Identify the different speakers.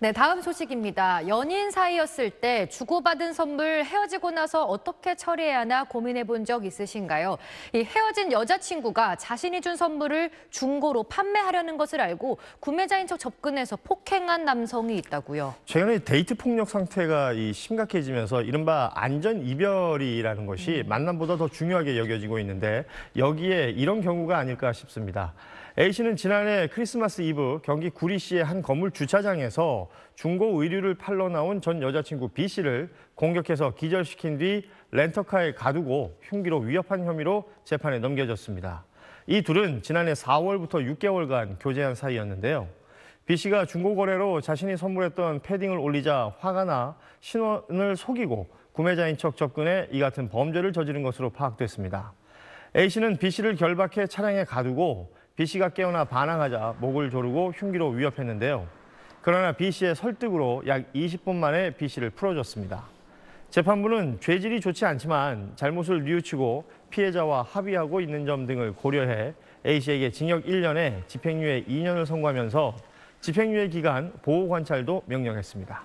Speaker 1: 네, 다음 소식입니다. 연인 사이였을 때 주고받은 선물 헤어지고 나서 어떻게 처리해야 하나 고민해 본 적 있으신가요? 이 헤어진 여자친구가 자신이 준 선물을 중고로 판매하려는 것을 알고 구매자인 척 접근해서 폭행한 남성이 있다고요.
Speaker 2: 최근에 데이트 폭력 상태가 이 심각해지면서 이른바 안전 이별이라는 것이 음. 만남보다 더 중요하게 여겨지고 있는데 여기에 이런 경우가 아닐까 싶습니다. A씨는 지난해 크리스마스 이브 경기 구리시의 한 건물 주차장에서 중고 의류를 팔러 나온 전 여자친구 B씨를 공격해서 기절시킨 뒤 렌터카에 가두고 흉기로 위협한 혐의로 재판에 넘겨졌습니다. 이 둘은 지난해 4월부터 6개월간 교제한 사이였는데요. B씨가 중고거래로 자신이 선물했던 패딩을 올리자 화가 나 신원을 속이고 구매자인 척 접근해 이 같은 범죄를 저지른 것으로 파악됐습니다. A씨는 B씨를 결박해 차량에 가두고 B씨가 깨어나 반항하자 목을 조르고 흉기로 위협했는데요. 그러나 B씨의 설득으로 약 20분 만에 B씨를 풀어줬습니다. 재판부는 죄질이 좋지 않지만 잘못을 뉘우치고 피해자와 합의하고 있는 점 등을 고려해 A씨에게 징역 1년에 집행유예 2년을 선고하면서 집행유예 기간 보호관찰도 명령했습니다.